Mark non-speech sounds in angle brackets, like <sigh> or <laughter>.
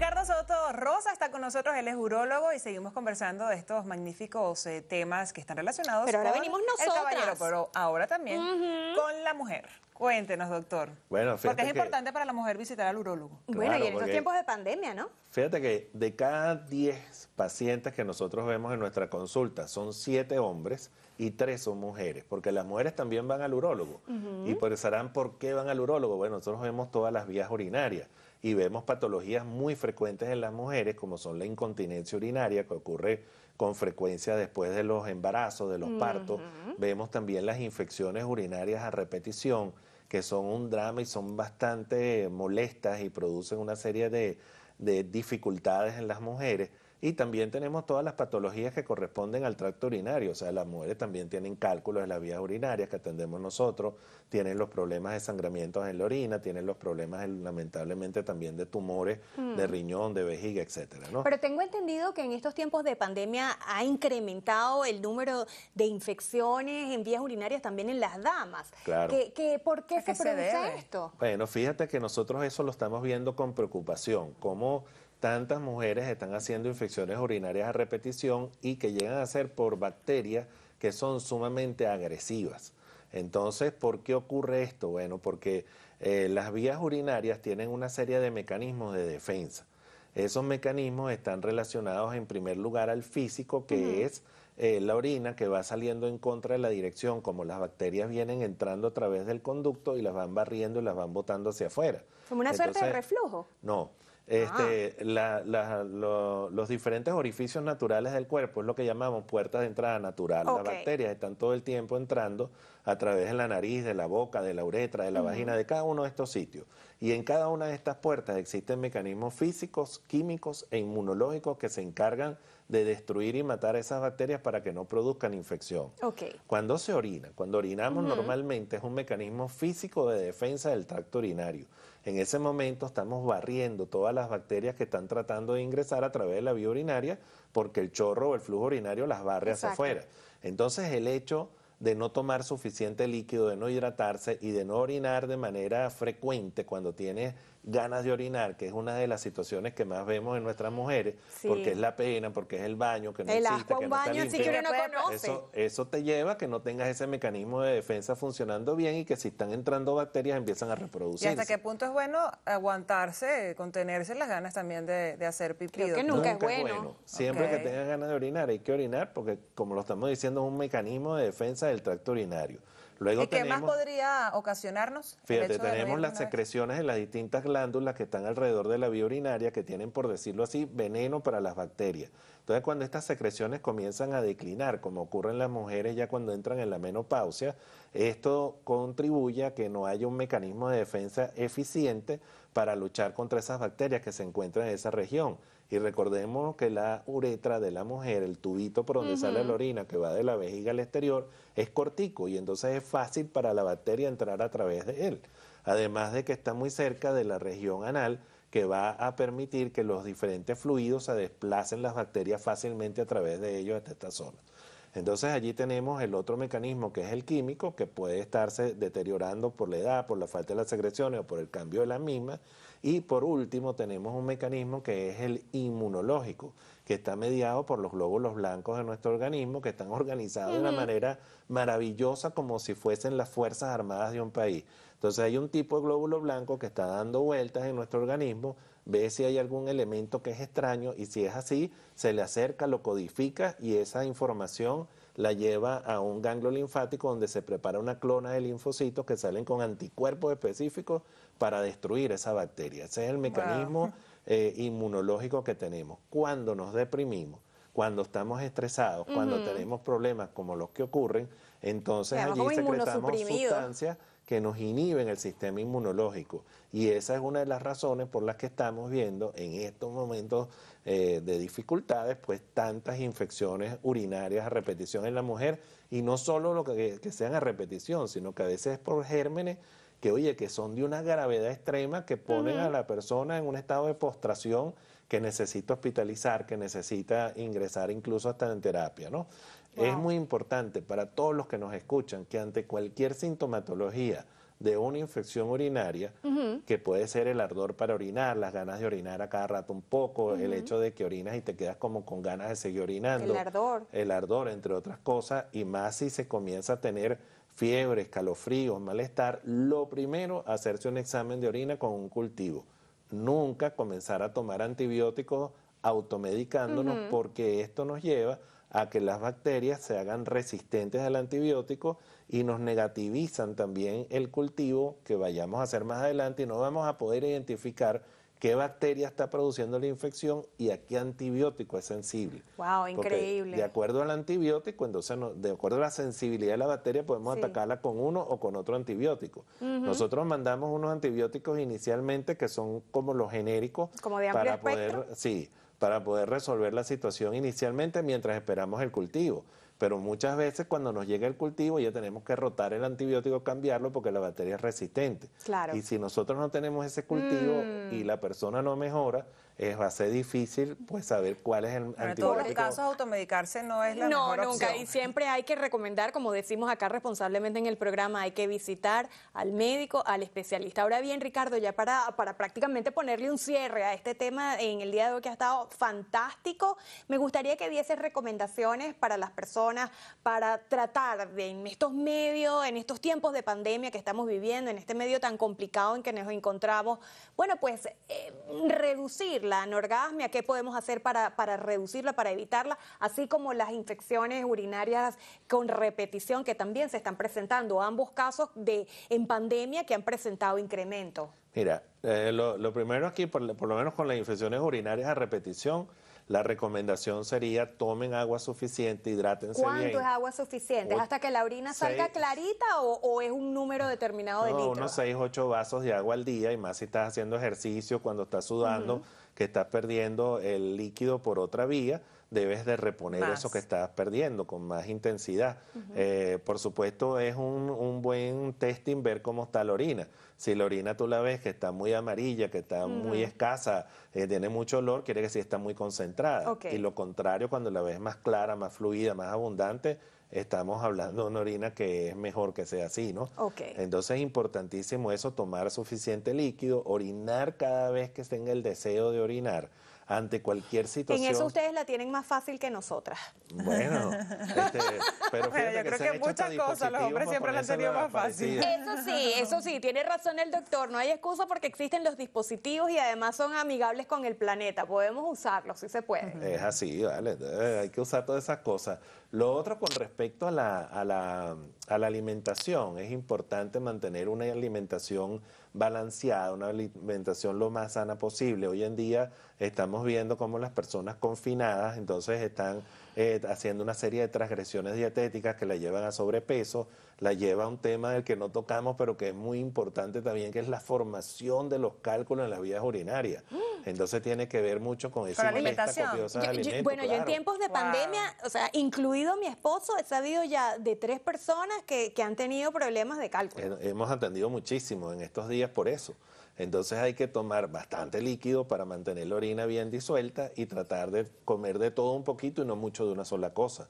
Ricardo Soto Rosa está con nosotros, él es urólogo y seguimos conversando de estos magníficos eh, temas que están relacionados pero ahora venimos el caballero, pero ahora también con la mujer. Cuéntenos, doctor. Bueno, fíjate Porque es importante para la mujer visitar al urólogo. bueno, y en estos tiempos de pandemia, ¿no? Fíjate que de cada 10 pacientes que nosotros vemos en nuestra consulta, son 7 hombres y 3 son mujeres, porque las mujeres también van al urólogo. Y pensarán pues, por qué van al urólogo. Bueno, nosotros vemos todas las vías urinarias y vemos patologías muy frecuentes en las mujeres, como son la incontinencia urinaria, que ocurre con frecuencia después de los embarazos, de los partos. Vemos también las infecciones urinarias a repetición, que son un drama y son bastante molestas y producen una serie de dificultades en las mujeres. Y también tenemos todas las patologías que corresponden al tracto urinario, o sea, las mujeres también tienen cálculos en las vías urinarias que atendemos nosotros, tienen los problemas de sangramientos en la orina, tienen los problemas lamentablemente también de tumores de mm. riñón, de vejiga, etcétera, Pero tengo entendido que en estos tiempos de pandemia ha incrementado el número de infecciones en vías urinarias también en las damas. Claro. por qué se, produce esto? Bueno, fíjate que nosotros eso lo estamos viendo con preocupación, cómo tantas mujeres están haciendo infecciones urinarias a repetición y que llegan a ser por bacterias que son sumamente agresivas. Entonces, ¿por qué ocurre esto? Bueno, porque eh, las vías urinarias tienen una serie de mecanismos de defensa. Esos mecanismos están relacionados en primer lugar al físico, que es eh, la orina que va saliendo en contra de la dirección, como las bacterias vienen entrando a través del conducto y las van barriendo y las van botando hacia afuera. ¿Como una suerte de reflujo? No. Ah. Este, los diferentes orificios naturales del cuerpo, es lo que llamamos puertas de entrada natural. Las bacterias están todo el tiempo entrando a través de la nariz, de la boca, de la uretra, de la vagina, de cada uno de estos sitios. Y en cada una de estas puertas existen mecanismos físicos, químicos e inmunológicos que se encargan de destruir y matar esas bacterias para que no produzcan infección. Okay. Cuando se orina, cuando orinamos normalmente es un mecanismo físico de defensa del tracto urinario. En ese momento estamos barriendo todas las bacterias que están tratando de ingresar a través de la vía urinaria porque el chorro o el flujo urinario las barre hacia afuera. Entonces el hecho de no tomar suficiente líquido, de no hidratarse y de no orinar de manera frecuente cuando tiene ganas de orinar, que es una de las situaciones que más vemos en nuestras mujeres, porque es la pena, porque es el baño que no existe, que no baño está limpio. Eso, te lleva a que no tengas ese mecanismo de defensa funcionando bien y que si están entrando bacterias empiezan a reproducirse. ¿Y hasta qué punto es bueno aguantarse, contenerse las ganas también de, hacer pipí? Creo que nunca, es bueno. Siempre que tengas ganas de orinar hay que orinar porque, como lo estamos diciendo, es un mecanismo de defensa del tracto urinario. ¿Y qué más podría ocasionarnos? Fíjate, tenemos las secreciones en las distintas glándulas que están alrededor de la vía urinaria que tienen, por decirlo así, veneno para las bacterias. Entonces, cuando estas secreciones comienzan a declinar, como ocurre en las mujeres ya cuando entran en la menopausia, esto contribuye a que no haya un mecanismo de defensa eficiente para luchar contra esas bacterias que se encuentran en esa región. Y recordemos que la uretra de la mujer, el tubito por donde sale la orina que va de la vejiga al exterior, es cortico y entonces es fácil para la bacteria entrar a través de él. Además de que está muy cerca de la región anal que va a permitir que los diferentes fluidos se desplacen las bacterias fácilmente a través de ellos hasta esta zona. Entonces allí tenemos el otro mecanismo que es el químico, que puede estarse deteriorando por la edad, por la falta de las secreciones o por el cambio de la misma. Y por último tenemos un mecanismo que es el inmunológico, que está mediado por los glóbulos blancos de nuestro organismo, que están organizados de una manera maravillosa como si fuesen las Fuerzas Armadas de un país. Entonces hay un tipo de glóbulo blanco que está dando vueltas en nuestro organismo, ve si hay algún elemento que es extraño y si es así, se le acerca, lo codifica y esa información la lleva a un ganglio linfático donde se prepara una clona de linfocitos que salen con anticuerpos específicos para destruir esa bacteria. Ese es el mecanismo eh, inmunológico que tenemos. Cuando nos deprimimos, cuando estamos estresados, cuando tenemos problemas como los que ocurren, entonces allí secretamos sustancias que nos inhiben el sistema inmunológico. Y esa es una de las razones por las que estamos viendo en estos momentos eh, de dificultades, pues tantas infecciones urinarias a repetición en la mujer, y no solo lo que, sean a repetición, sino que a veces es por gérmenes que, oye, que son de una gravedad extrema que ponen a la persona en un estado de postración que necesita hospitalizar, que necesita ingresar incluso hasta en terapia, ¿no? Es muy importante para todos los que nos escuchan que ante cualquier sintomatología, de una infección urinaria, que puede ser el ardor para orinar, las ganas de orinar a cada rato un poco, el hecho de que orinas y te quedas como con ganas de seguir orinando. El ardor. El ardor, entre otras cosas, y más si se comienza a tener fiebre, escalofríos, malestar, lo primero, hacerse un examen de orina con un cultivo. Nunca comenzar a tomar antibióticos automedicándonos porque esto nos lleva a que las bacterias se hagan resistentes al antibiótico y nos negativizan también el cultivo que vayamos a hacer más adelante y no vamos a poder identificar qué bacteria está produciendo la infección y a qué antibiótico es sensible. ¡Wow! Increíble. de acuerdo al antibiótico, entonces de acuerdo a la sensibilidad de la bacteria, podemos atacarla con uno o con otro antibiótico. Nosotros mandamos unos antibióticos inicialmente que son como los genéricos. Como para poder, Sí para poder resolver la situación inicialmente mientras esperamos el cultivo. Pero muchas veces cuando nos llega el cultivo ya tenemos que rotar el antibiótico, cambiarlo porque la bacteria es resistente. Y si nosotros no tenemos ese cultivo y mm. la persona no mejora, eh, va a ser difícil pues saber cuál es el Pero En todos los casos automedicarse no es la no, nunca. Y siempre hay que recomendar, como decimos acá responsablemente en el programa, hay que visitar al médico, al especialista. Ahora bien, Ricardo, ya para, para prácticamente ponerle un cierre a este tema en el día de hoy que ha estado fantástico, me gustaría que diese recomendaciones para las personas para tratar de, en estos medios, en estos tiempos de pandemia que estamos viviendo, en este medio tan complicado en que nos encontramos, bueno, pues eh, reducir la anorgasmia, qué podemos hacer para, reducirla, para evitarla, así como las infecciones urinarias con repetición que también se están presentando, ambos casos de, en pandemia que han presentado incremento. Mira, eh, lo, primero aquí, por, por lo menos con las infecciones urinarias a repetición, la recomendación sería tomen agua suficiente, hidrátense ¿Cuánto bien. ¿Cuánto es agua suficiente? ¿Es hasta que la orina salga clarita o, es un número mm. determinado de no, litros? unos 6, 8 vasos de agua al día y más si estás haciendo ejercicio, cuando estás sudando, que estás perdiendo el líquido por otra vía debes de reponer eso que estás perdiendo con más intensidad. Eh, por supuesto, es un, buen testing ver cómo está la orina. Si la orina tú la ves que está muy amarilla, que está muy escasa, eh, tiene mucho olor, quiere decir que está muy concentrada. Y lo contrario, cuando la ves más clara, más fluida, más abundante, estamos hablando de una orina que es mejor que sea así, ¿no? Entonces es importantísimo eso, tomar suficiente líquido, orinar cada vez que tenga el deseo de orinar ante cualquier situación. En eso ustedes la tienen más fácil que nosotras. Bueno, <laughs> este, pero yo creo que, muchas cosas los hombres siempre la han tenido más fácil. Eso sí, eso sí, tiene razón el doctor. No hay excusa porque existen los dispositivos y además son amigables con el planeta. Podemos usarlos, si se puede. Es así, vale. Eh, hay que usar todas esas cosas. Lo otro con respecto a la a la alimentación. Es importante mantener una alimentación balanceada, una alimentación lo más sana posible. Hoy en día estamos viendo cómo las personas confinadas entonces están eh, haciendo una serie de transgresiones dietéticas que la llevan a sobrepeso, la lleva a un tema del que no tocamos, pero que es muy importante también, que es la formación de los cálculos en las vías urinarias. Mm. Entonces tiene que ver mucho con esa alimentación. bueno, yo en tiempos de pandemia, o sea, incluido mi esposo, he sabido ya de tres personas que, han tenido problemas de cálculo. Hemos atendido muchísimo en estos días por eso. Entonces hay que tomar bastante líquido para mantener la orina bien disuelta y tratar de comer de todo un poquito y no mucho de una sola cosa.